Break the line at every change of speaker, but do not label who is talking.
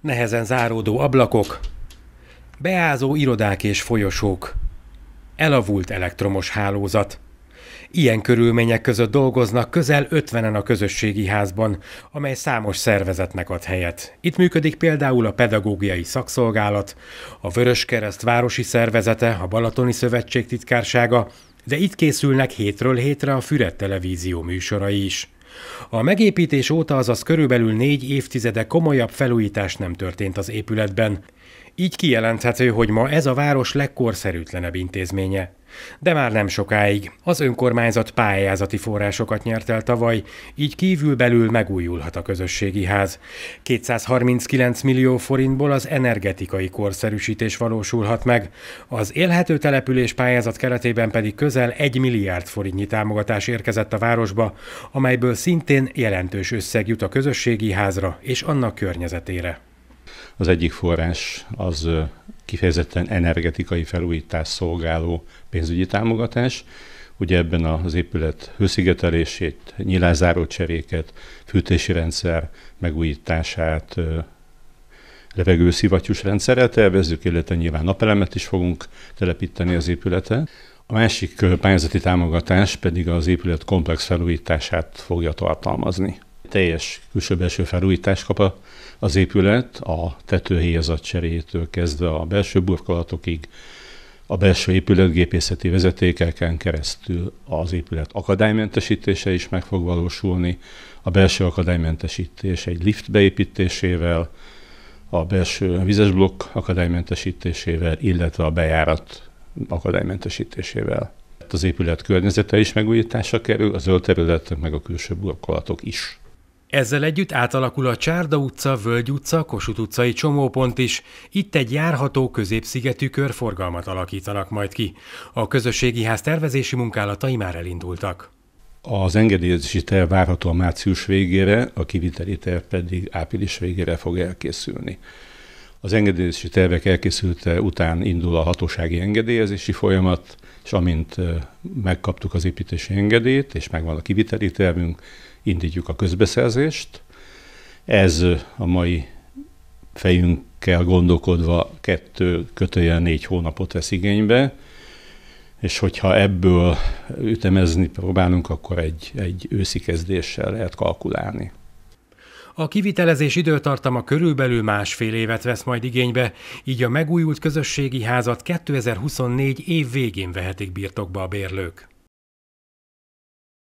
nehezen záródó ablakok, beázó irodák és folyosók, elavult elektromos hálózat. Ilyen körülmények között dolgoznak közel 50-en a közösségi házban, amely számos szervezetnek ad helyet. Itt működik például a Pedagógiai Szakszolgálat, a Vöröskereszt Városi Szervezete, a Balatoni Szövetség titkársága, de itt készülnek hétről hétre a Füred Televízió műsorai is. A megépítés óta, azaz körülbelül négy évtizede komolyabb felújítás nem történt az épületben. Így kijelenthető, hogy ma ez a város legkorszerűtlenebb intézménye. De már nem sokáig. Az önkormányzat pályázati forrásokat nyert el tavaly, így kívülbelül megújulhat a közösségi ház. 239 millió forintból az energetikai korszerűsítés valósulhat meg, az élhető település pályázat keretében pedig közel 1 milliárd forintnyi támogatás érkezett a városba, amelyből szintén jelentős összeg jut a közösségi házra és annak környezetére.
Az egyik forrás az kifejezetten energetikai felújítás szolgáló pénzügyi támogatás. Ugye ebben az épület hőszigetelését, nyilázáró cseréket, fűtési rendszer megújítását, levegőszivattyús rendszerrel tervezzük, illetve nyilván napelemet is fogunk telepíteni az épületen. A másik pályázati támogatás pedig az épület komplex felújítását fogja tartalmazni teljes külső-belső felújítást kap a, az épület, a tetőhéjazat cseréjétől kezdve a belső burkolatokig, a belső épületgépészeti vezetékeken keresztül az épület akadálymentesítése is meg fog valósulni, a belső akadálymentesítés egy lift beépítésével, a belső blokk akadálymentesítésével, illetve a bejárat akadálymentesítésével. Az épület környezete is megújításra kerül, a zöld területek meg a külső burkolatok is.
Ezzel együtt átalakul a Csárda utca, Völgy utca, Kossuth utcai csomópont is. Itt egy járható középszigetű körforgalmat alakítanak majd ki. A közösségi ház tervezési munkálatai már elindultak.
Az engedélyezési terv várható a március végére, a kiviteli terv pedig április végére fog elkészülni. Az engedélyezési tervek elkészülte után indul a hatósági engedélyezési folyamat, és amint megkaptuk az építési engedélyt, és megvan a kiviteli tervünk, indítjuk a közbeszerzést. Ez a mai fejünkkel gondolkodva kettő kötőjel négy hónapot vesz igénybe, és hogyha ebből ütemezni próbálunk, akkor egy, egy őszi kezdéssel lehet kalkulálni.
A kivitelezés időtartama körülbelül másfél évet vesz majd igénybe, így a megújult közösségi házat 2024 év végén vehetik birtokba a bérlők.